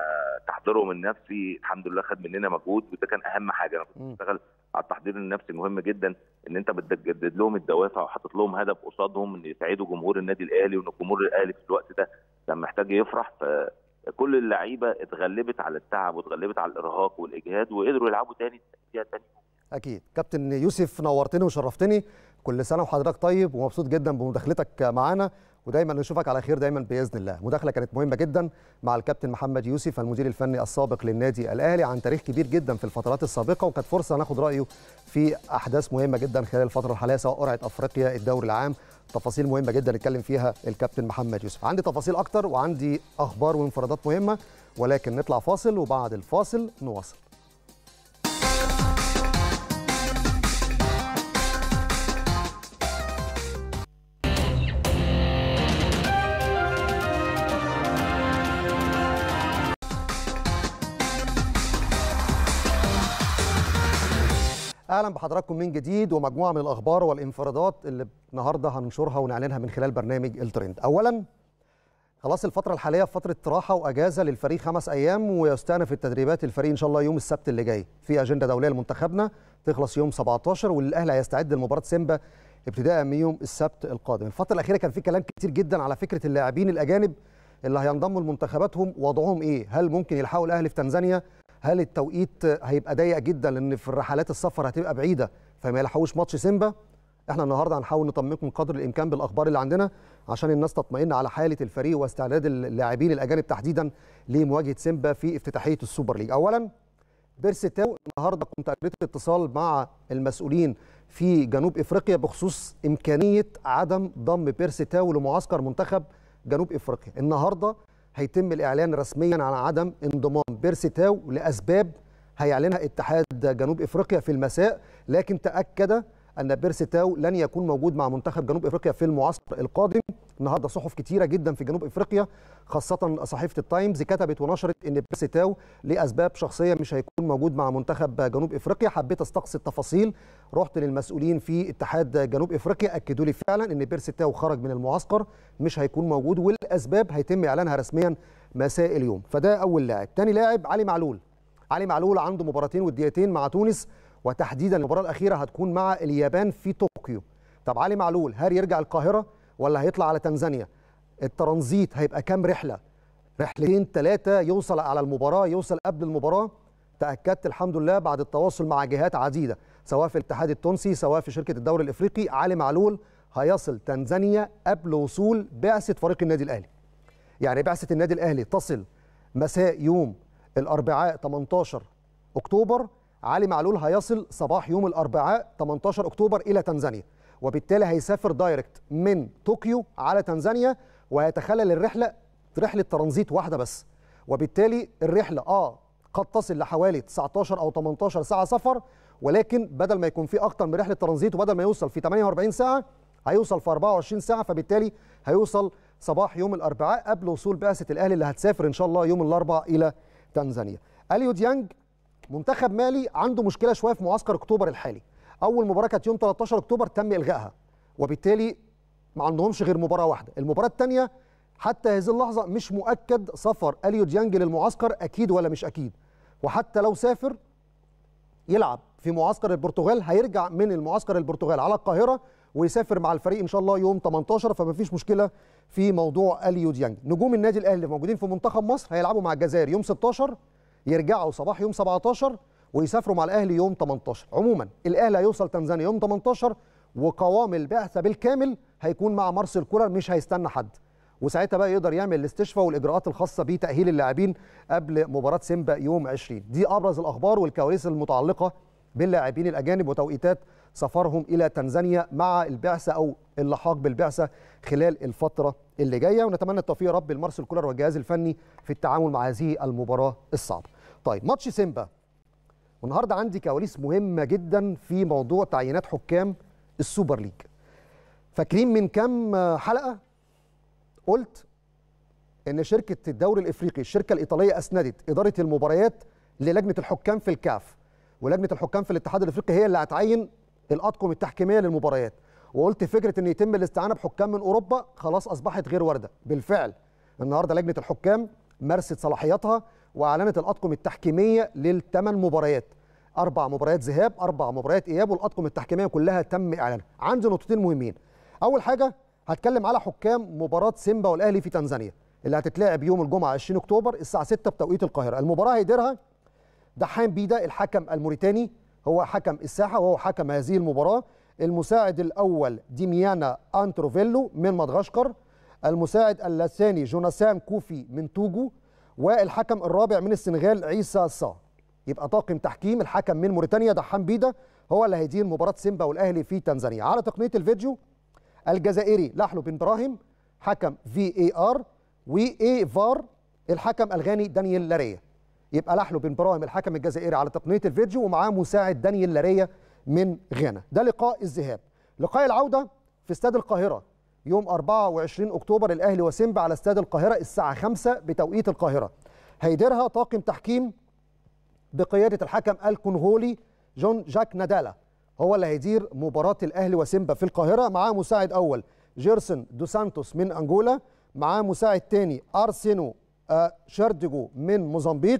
Speaker 2: تحضيرهم النفسي الحمد لله خد مننا مجهود وده كان اهم حاجه انا كنت بشتغل على التحضير النفسي مهم جدا ان انت بتجدد لهم الدوافع وحاطط لهم هدف قصادهم ان يسعدوا جمهور النادي الاهلي وان الجمهور الاهلي في الوقت ده كان محتاج يفرح فكل اللعيبه اتغلبت على التعب واتغلبت على الارهاق والاجهاد وقدروا يلعبوا تاني فيها تاني
Speaker 1: اكيد كابتن يوسف نورتني وشرفتني كل سنه وحضرتك طيب ومبسوط جدا بمداخلتك معانا ودايما نشوفك على خير دايما باذن الله مداخله كانت مهمه جدا مع الكابتن محمد يوسف المدير الفني السابق للنادي الاهلي عن تاريخ كبير جدا في الفترات السابقه وكانت فرصه ناخد رايه في احداث مهمه جدا خلال الفتره الحاليه سواء قرعه افريقيا الدوري العام تفاصيل مهمه جدا نتكلم فيها الكابتن محمد يوسف عندي تفاصيل اكتر وعندي اخبار وانفرادات مهمه ولكن نطلع فاصل وبعد الفاصل نواصل اهلا بحضراتكم من جديد ومجموعه من الاخبار والانفرادات اللي النهارده هننشرها ونعلنها من خلال برنامج الترند اولا خلاص الفترة الحالية فترة راحة وأجازة للفريق خمس أيام ويستأنف التدريبات الفريق إن شاء الله يوم السبت اللي جاي في أجندة دولية لمنتخبنا تخلص يوم 17 والأهلي هيستعد لمباراة سيمبا ابتداء من يوم السبت القادم الفترة الأخيرة كان في كلام كتير جدا على فكرة اللاعبين الأجانب اللي هينضموا لمنتخباتهم وضعهم إيه هل ممكن يلحقوا الأهلي في تنزانيا هل التوقيت هيبقى ضيق جدا لان في الرحلات السفر هتبقى بعيده فما يلحقوش ماتش سيمبا احنا النهارده هنحاول نطمنكم قدر الامكان بالاخبار اللي عندنا عشان الناس تطمئن على حاله الفريق واستعداد اللاعبين الاجانب تحديدا لمواجهه سيمبا في افتتاحيه السوبر ليج اولا بيرسيتاو النهارده كنت قابلت اتصال مع المسؤولين في جنوب افريقيا بخصوص امكانيه عدم ضم بيرسيتاو لمعسكر منتخب جنوب افريقيا النهارده هيتم الإعلان رسميا عن عدم انضمام بيرسي تاو لأسباب هيعلنها اتحاد جنوب إفريقيا في المساء لكن تأكد أن بيرسي تاو لن يكون موجود مع منتخب جنوب إفريقيا في المعسكر القادم النهارده صحف كتيره جدا في جنوب افريقيا خاصه صحيفه التايمز كتبت ونشرت ان بيرسيتاو لاسباب شخصيه مش هيكون موجود مع منتخب جنوب افريقيا حبيت استقصي التفاصيل رحت للمسؤولين في اتحاد جنوب افريقيا اكدوا لي فعلا ان بيرسيتاو خرج من المعسكر مش هيكون موجود والاسباب هيتم اعلانها رسميا مساء اليوم فده اول لاعب تاني لاعب علي معلول علي معلول عنده مباراتين وديتين مع تونس وتحديدا المباراه الاخيره هتكون مع اليابان في طوكيو طب علي معلول هل يرجع القاهره ولا هيطلع على تنزانيا الترانزيت هيبقى كام رحله رحلتين ثلاثه يوصل على المباراه يوصل قبل المباراه تاكدت الحمد لله بعد التواصل مع جهات عديده سواء في الاتحاد التونسي سواء في شركه الدوري الافريقي علي معلول هيصل تنزانيا قبل وصول بعثه فريق النادي الاهلي يعني بعثه النادي الاهلي تصل مساء يوم الاربعاء 18 اكتوبر علي معلول هيصل صباح يوم الاربعاء 18 اكتوبر الى تنزانيا وبالتالي هيسافر دايركت من طوكيو على تنزانيا وهيتخلل الرحله رحله ترانزيت واحده بس وبالتالي الرحله اه قد تصل لحوالي 19 او 18 ساعه سفر ولكن بدل ما يكون في اكتر من رحله ترانزيت وبدل ما يوصل في 48 ساعه هيوصل في 24 ساعه فبالتالي هيوصل صباح يوم الاربعاء قبل وصول بعثه الاهلي اللي هتسافر ان شاء الله يوم الاربعاء الى تنزانيا اليو ديانج منتخب مالي عنده مشكله شويه في معسكر اكتوبر الحالي اول مباراه كانت يوم 13 اكتوبر تم الغائها وبالتالي ما عندهمش غير مباراه واحده المباراه الثانيه حتى هذه اللحظه مش مؤكد سفر اليو ديانج للمعسكر اكيد ولا مش اكيد وحتى لو سافر يلعب في معسكر البرتغال هيرجع من المعسكر البرتغال على القاهره ويسافر مع الفريق ان شاء الله يوم 18 فما فيش مشكله في موضوع اليو ديانج نجوم النادي الاهلي اللي موجودين في منتخب مصر هيلعبوا مع الجزائر يوم 16 يرجعوا صباح يوم 17 ويسافروا مع الاهلي يوم 18 عموما الاهلي هيوصل تنزانيا يوم 18 وقوام البعثه بالكامل هيكون مع مارسيل كولر مش هيستنى حد وساعتها بقى يقدر يعمل الاستشفاء والاجراءات الخاصه بتاهيل اللاعبين قبل مباراه سيمبا يوم 20 دي ابرز الاخبار والكواليس المتعلقه باللاعبين الاجانب وتوقيتات سفرهم الى تنزانيا مع البعثه او اللحاق بالبعثه خلال الفتره اللي جايه ونتمنى التوفيق يا رب لمارسيل كولر والجهاز الفني في التعامل مع هذه المباراه الصعبه. طيب ماتش سيمبا والنهارده عندي كواليس مهمه جدا في موضوع تعيينات حكام السوبر ليج فاكرين من كام حلقه قلت ان شركه الدوري الافريقي الشركه الايطاليه اسندت اداره المباريات للجنه الحكام في الكاف ولجنه الحكام في الاتحاد الافريقي هي اللي هتعين الاطقم التحكيميه للمباريات وقلت فكره ان يتم الاستعانه بحكام من اوروبا خلاص اصبحت غير وارده بالفعل النهارده لجنه الحكام مارست صلاحياتها واعلنت الاطقم التحكيميه للثمان مباريات اربع مباريات ذهاب اربع مباريات اياب والاطقم التحكيميه كلها تم اعلانها عندي نقطتين مهمين اول حاجه هتكلم على حكام مباراه سيمبا والاهلي في تنزانيا اللي هتتلعب يوم الجمعه 20 اكتوبر الساعه 6 بتوقيت القاهره المباراه هيديرها دحام بيدا الحكم الموريتاني هو حكم الساحه وهو حكم هذه المباراه المساعد الاول ديميانا انتروفيلو من مدغشقر المساعد الثاني جوناثان كوفي من توجو والحكم الرابع من السنغال عيسى صا يبقى طاقم تحكيم الحكم من موريتانيا دحام بيدا هو اللي هيدير مباراه سيمبا والاهلي في تنزانيا على تقنيه الفيديو الجزائري لحلو بن ابراهيم حكم في اي ار واي فار الحكم الغاني دانيال لاريا يبقى لحلو بن ابراهيم الحكم الجزائري على تقنيه الفيديو ومعاه مساعد دانيال لاريا من غانا ده لقاء الذهاب لقاء العوده في استاد القاهره يوم 24 اكتوبر الاهلي وسيمبا على استاد القاهره الساعه 5 بتوقيت القاهره هيديرها طاقم تحكيم بقياده الحكم الكونغولي جون جاك نادالا هو اللي هيدير مباراه الاهلي وسيمبا في القاهره معاه مساعد اول جيرسون دو سانتوس من انجولا معاه مساعد تاني ارسينو آه، شاردجو من موزمبيق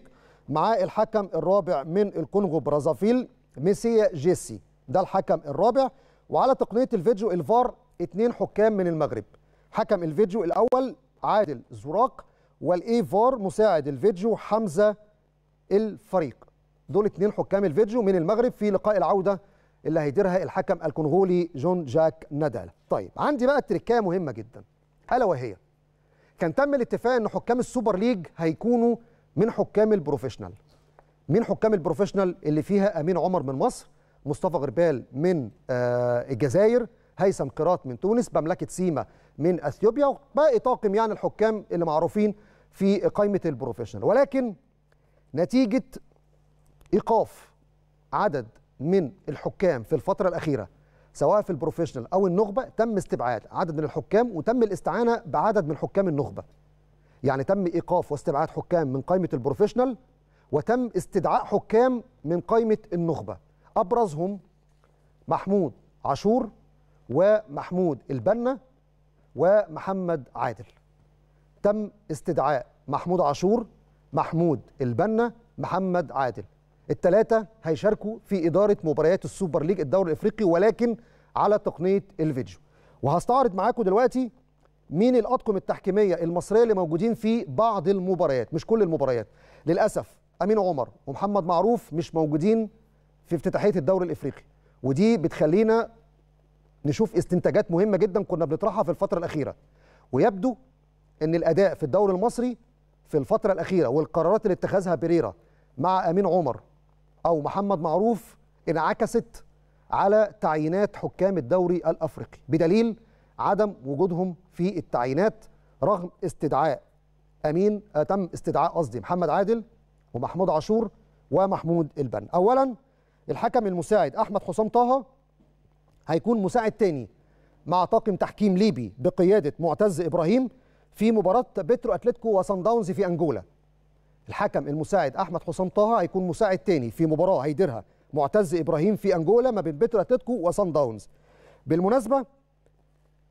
Speaker 1: معاه الحكم الرابع من الكونغو برازافيل ميسيا جيسي ده الحكم الرابع وعلى تقنيه الفيديو الفار اثنين حكام من المغرب حكم الفيديو الاول عادل زراق والاي فار مساعد الفيديو حمزه الفريق دول اثنين حكام الفيديو من المغرب في لقاء العوده اللي هيديرها الحكم الكونغولي جون جاك نادال طيب عندي بقى تركايه مهمه جدا الا وهي كان تم الاتفاق ان حكام السوبر ليج هيكونوا من حكام البروفيشنال من حكام البروفيشنال اللي فيها امين عمر من مصر مصطفى غربال من آه الجزائر هيثم قراط من تونس مملكه سيما من اثيوبيا وباقي طاقم يعني الحكام اللي معروفين في قائمه البروفيشنال ولكن نتيجه ايقاف عدد من الحكام في الفتره الاخيره سواء في البروفيشنال او النخبه تم استبعاد عدد من الحكام وتم الاستعانه بعدد من حكام النخبه يعني تم ايقاف واستبعاد حكام من قائمه البروفيشنال وتم استدعاء حكام من قائمه النخبه ابرزهم محمود عاشور ومحمود البنا ومحمد عادل تم استدعاء محمود عاشور محمود البنا محمد عادل الثلاثة هيشاركوا في إدارة مباريات السوبر ليج الدوري الإفريقي ولكن على تقنية الفيديو وهستعرض معاكم دلوقتي مين الأطقم التحكيمية المصرية اللي موجودين في بعض المباريات مش كل المباريات للأسف أمين عمر ومحمد معروف مش موجودين في افتتاحية الدوري الإفريقي ودي بتخلينا نشوف استنتاجات مهمه جدا كنا بنطرحها في الفتره الاخيره ويبدو ان الاداء في الدوري المصري في الفتره الاخيره والقرارات اللي اتخذها بيريرا مع امين عمر او محمد معروف انعكست على تعيينات حكام الدوري الافريقي بدليل عدم وجودهم في التعيينات رغم استدعاء امين آه، تم استدعاء قصدي محمد عادل ومحمود عاشور ومحمود البن اولا الحكم المساعد احمد حسام طه هيكون مساعد تاني مع طاقم تحكيم ليبي بقياده معتز ابراهيم في مباراه بترو اتلتيكو وسان داونز في انجولا الحكم المساعد احمد حسام طه هيكون مساعد تاني في مباراه هيديرها معتز ابراهيم في انجولا ما بين بترو اتلتيكو وسان داونز بالمناسبه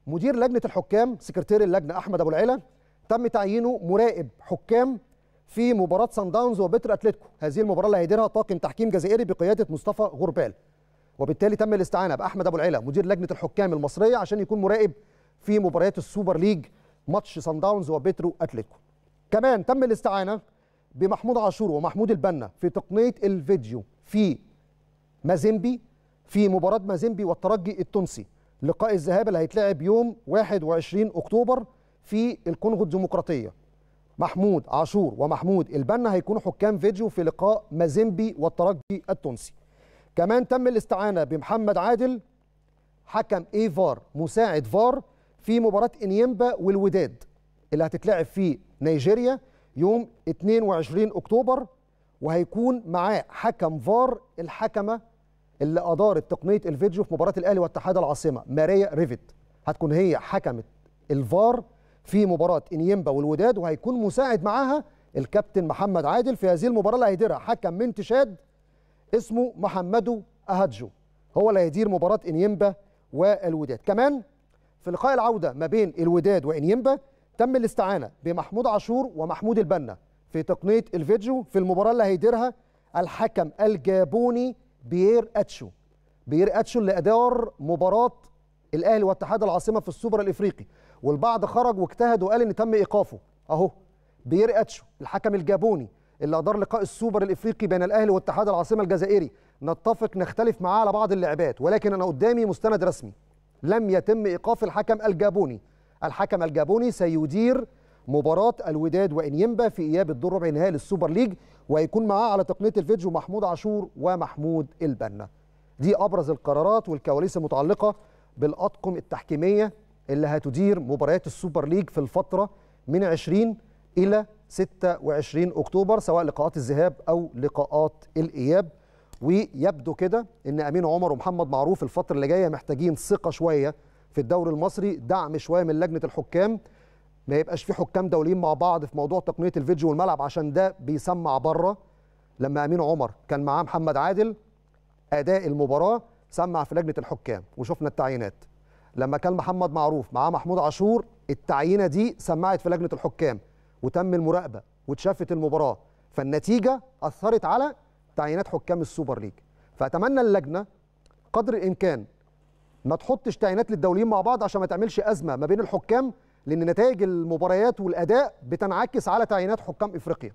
Speaker 1: مدير لجنه الحكام سكرتير اللجنه احمد ابو العلا تم تعيينه مراقب حكام في مباراه سان داونز وبترو اتلتيكو هذه المباراه اللي هيديرها طاقم تحكيم جزائري بقياده مصطفى غربال وبالتالي تم الاستعانه باحمد ابو العلا مدير لجنه الحكام المصريه عشان يكون مراقب في مباريات السوبر ليج ماتش سان داونز وبيترو اتلتيكو كمان تم الاستعانه بمحمود عاشور ومحمود البنا في تقنيه الفيديو في مازيمبي في مباراه مازيمبي والترجي التونسي لقاء الذهاب اللي هيتلعب يوم 21 اكتوبر في الكونغو الديمقراطيه محمود عاشور ومحمود البنا هيكونوا حكام فيديو في لقاء مازيمبي والترجي التونسي كمان تم الاستعانة بمحمد عادل حكم اي فار مساعد فار في مباراة انيمبا والوداد اللي هتتلعب في نيجيريا يوم 22 اكتوبر وهيكون معاه حكم فار الحكمة اللي أدارت تقنية الفيديو في مباراة الأهلي واتحاد العاصمة ماريا ريفيت هتكون هي حكمه الفار في مباراة إنيمبا والوداد وهيكون مساعد معاها الكابتن محمد عادل في هذه المباراة اللي هيديرها حكم من تشاد اسمه محمدو أهادجو هو اللي هيدير مباراة إنيمبا والوداد كمان في لقاء العودة ما بين الوداد وإنيمبا تم الاستعانة بمحمود عاشور ومحمود البنا في تقنية الفيديو في المباراة اللي هيديرها الحكم الجابوني بيير أتشو بيير أتشو اللي أدار مباراة الأهلي واتحاد العاصمة في السوبر الإفريقي والبعض خرج واجتهد وقال إن تم إيقافه أهو بيير أتشو الحكم الجابوني اللي أدار لقاء السوبر الإفريقي بين الأهلي واتحاد العاصمة الجزائري نتفق نختلف معاه على بعض اللعبات ولكن أنا قدامي مستند رسمي لم يتم إيقاف الحكم الجابوني الحكم الجابوني سيدير مباراة الوداد وإنيمبا في إياب الدور ربع نهائي للسوبر ليج وهيكون معاه على تقنية الفيديو محمود عاشور ومحمود البنا دي أبرز القرارات والكواليس المتعلقة بالأطقم التحكيمية اللي هتدير مباريات السوبر ليج في الفترة من 20 إلى 26 أكتوبر سواء لقاءات الذهاب أو لقاءات الإياب ويبدو كده ان امين عمر ومحمد معروف الفتره اللي جايه محتاجين ثقه شويه في الدوري المصري دعم شويه من لجنه الحكام ما يبقاش في حكام دوليين مع بعض في موضوع تقنيه الفيديو والملعب عشان ده بيسمع بره لما امين عمر كان معاه محمد عادل اداء المباراه سمع في لجنه الحكام وشفنا التعيينات لما كان محمد معروف معاه محمود عاشور التعيينه دي سمعت في لجنه الحكام وتم المراقبه واتشافت المباراه فالنتيجه اثرت على تعيينات حكام السوبر ليج فاتمنى اللجنه قدر الامكان ما تحطش تعيينات للدوليين مع بعض عشان ما تعملش ازمه ما بين الحكام لان نتائج المباريات والاداء بتنعكس على تعيينات حكام افريقيا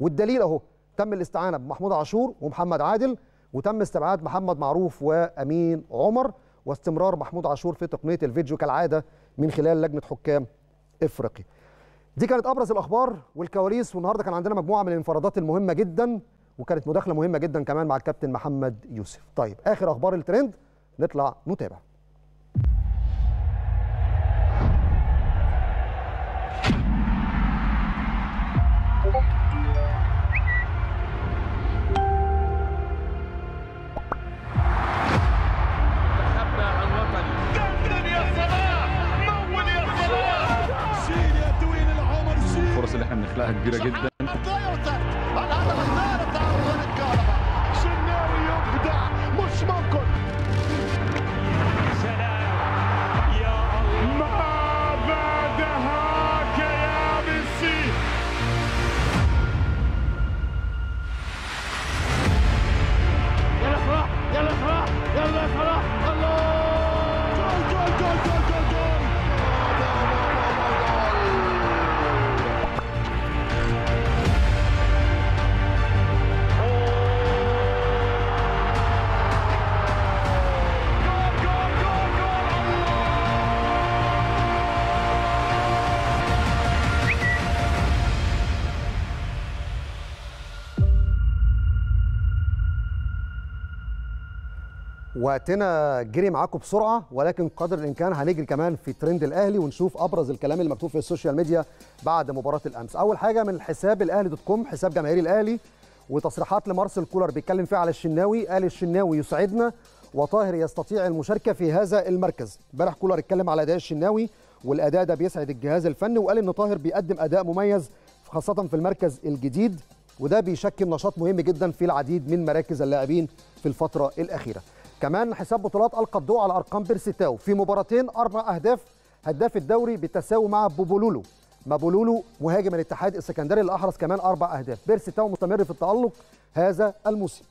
Speaker 1: والدليل اهو تم الاستعانه بمحمود عاشور ومحمد عادل وتم استبعاد محمد معروف وامين عمر واستمرار محمود عاشور في تقنيه الفيديو كالعاده من خلال لجنه حكام افريقيا دي كانت ابرز الاخبار والكواليس والنهارده كان عندنا مجموعه من الانفرادات المهمه جدا وكانت مداخله مهمه جدا كمان مع الكابتن محمد يوسف طيب اخر اخبار الترند نطلع نتابع كبيره جدا وقتنا جري معاكم بسرعه ولكن قدر الامكان هنجري كمان في ترند الاهلي ونشوف ابرز الكلام اللي مكتوب في السوشيال ميديا بعد مباراه الامس اول حاجه من حساب الاهلي دوت كوم حساب جماهير الاهلي وتصريحات لمارسيل كولر بيتكلم فيها على الشناوي قال الشناوي يسعدنا وطاهر يستطيع المشاركه في هذا المركز امبارح كولر اتكلم على اداء الشناوي والاداء ده بيسعد الجهاز الفني وقال ان طاهر بيقدم اداء مميز خاصه في المركز الجديد وده بيشكل نشاط مهم جدا في العديد من مراكز اللاعبين في الفتره الاخيره كمان حساب بطولات القى الضوء على ارقام بيرسيتاو في مباراتين اربع اهداف هداف الدوري بالتساوي مع بوبولولو بولولو مهاجم الاتحاد السكندري اللي احرز كمان اربع اهداف بيرسيتاو مستمر في التالق هذا الموسم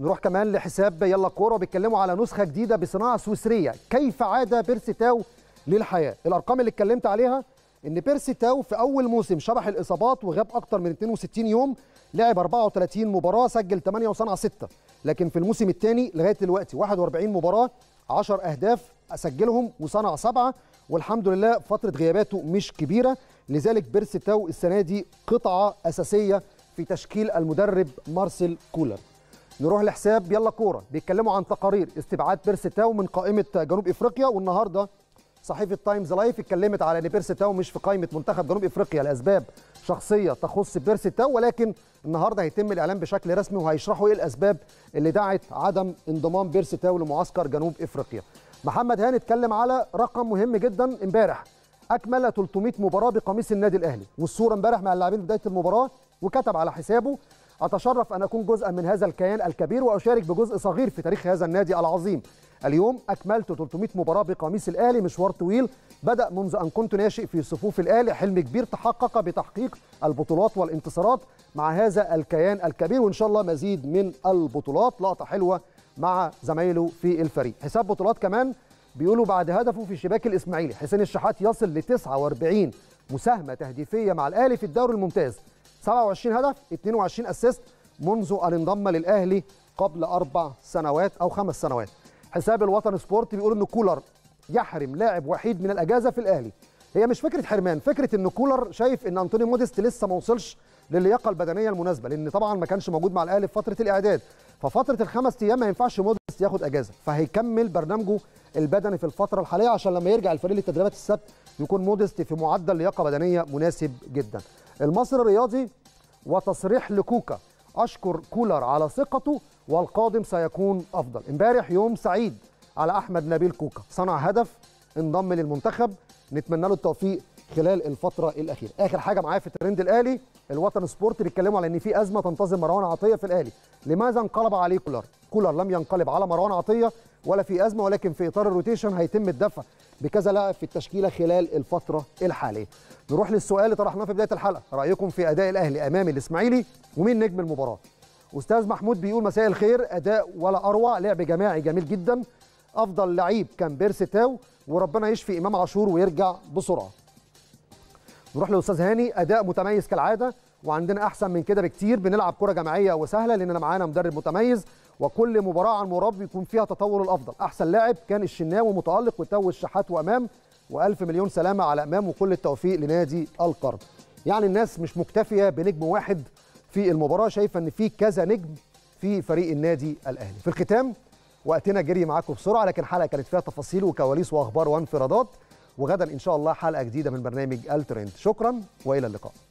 Speaker 1: نروح كمان لحساب يلا كوره بيتكلموا على نسخه جديده بصناعه سويسريه كيف عاد بيرسيتاو للحياه الارقام اللي اتكلمت عليها ان بيرسي تاو في اول موسم شبح الاصابات وغاب اكتر من 62 يوم لعب 34 مباراه سجل 8 وصنع 6 لكن في الموسم الثاني لغايه دلوقتي 41 مباراه 10 اهداف سجلهم وصنع 7 والحمد لله فتره غياباته مش كبيره لذلك بيرسي تاو السنه دي قطعه اساسيه في تشكيل المدرب مارسيل كولر نروح لحساب يلا كوره بيتكلموا عن تقارير استبعاد بيرسي تاو من قائمه جنوب افريقيا والنهارده صحيفه تايمز لايف اتكلمت على ان بيرسي تاو مش في قائمه منتخب جنوب افريقيا لاسباب شخصيه تخص بيرسي تاو ولكن النهارده هيتم الاعلان بشكل رسمي وهيشرحوا ايه الاسباب اللي دعت عدم انضمام بيرسي تاو لمعسكر جنوب افريقيا. محمد هاني اتكلم على رقم مهم جدا امبارح اكمل 300 مباراه بقميص النادي الاهلي والصوره امبارح مع اللاعبين بدايه المباراه وكتب على حسابه أتشرف أن أكون جزءا من هذا الكيان الكبير وأشارك بجزء صغير في تاريخ هذا النادي العظيم اليوم أكملت 300 مباراة بقميص الأهلي مشوار طويل بدأ منذ أن كنت ناشئ في صفوف الأهلي حلم كبير تحقق بتحقيق البطولات والانتصارات مع هذا الكيان الكبير وإن شاء الله مزيد من البطولات لقطة حلوة مع زمايله في الفريق حساب بطولات كمان بيقولوا بعد هدفه في شباك الإسماعيلي حسين الشحات يصل ل 49 مساهمة تهديفية مع الأهلي في الدوري الممتاز 27 هدف 22 اسيست منذ ان انضم للاهلي قبل اربع سنوات او خمس سنوات حساب الوطن سبورت بيقول ان كولر يحرم لاعب وحيد من الاجازه في الاهلي هي مش فكره حرمان فكره ان كولر شايف ان انطوني موديست لسه ما وصلش للياقه البدنيه المناسبه لان طبعا ما كانش موجود مع الاهلي في فتره الاعداد ففتره الخمس ايام ما ينفعش موديست ياخد اجازه فهيكمل برنامجه البدني في الفتره الحاليه عشان لما يرجع الفريق للتدريبات السبت يكون مودست في معدل لياقه بدنيه مناسب جدا المصري الرياضي وتصريح لكوكا اشكر كولر على ثقته والقادم سيكون افضل امبارح يوم سعيد على احمد نبيل كوكا صنع هدف انضم للمنتخب نتمنى له التوفيق خلال الفتره الاخيره اخر حاجه معايا في الترند الاهلي الوطن سبورت بيتكلموا على ان في ازمه تنتظم مروان عطيه في الاهلي لماذا انقلب عليه كولر كولر لم ينقلب على مروان عطيه ولا في ازمه ولكن في اطار الروتيشن هيتم الدفع بكذا لاعب في التشكيله خلال الفتره الحاليه. نروح للسؤال اللي طرحناه في بدايه الحلقه، رايكم في اداء الاهلي امام الاسماعيلي ومين نجم المباراه؟ استاذ محمود بيقول مساء الخير اداء ولا اروع لعب جماعي جميل جدا افضل لعيب كان بيرسي تاو وربنا يشفي امام عاشور ويرجع بسرعه. نروح للاستاذ هاني اداء متميز كالعاده وعندنا احسن من كده بكتير بنلعب كره جماعيه وسهله لاننا معانا مدرب متميز وكل مباراه عن مباراه بيكون فيها تطور الافضل احسن لاعب كان الشناوي متالق وتو الشحات وامام والف مليون سلامه على امام وكل التوفيق لنادي القرن يعني الناس مش مكتفيه بنجم واحد في المباراه شايفه ان في كذا نجم في فريق النادي الاهلي في الختام وقتنا جري معاكم بسرعه لكن الحلقه كانت فيها تفاصيل وكواليس واخبار وانفرادات وغدا ان شاء الله حلقه جديده من برنامج الترند شكرا والى اللقاء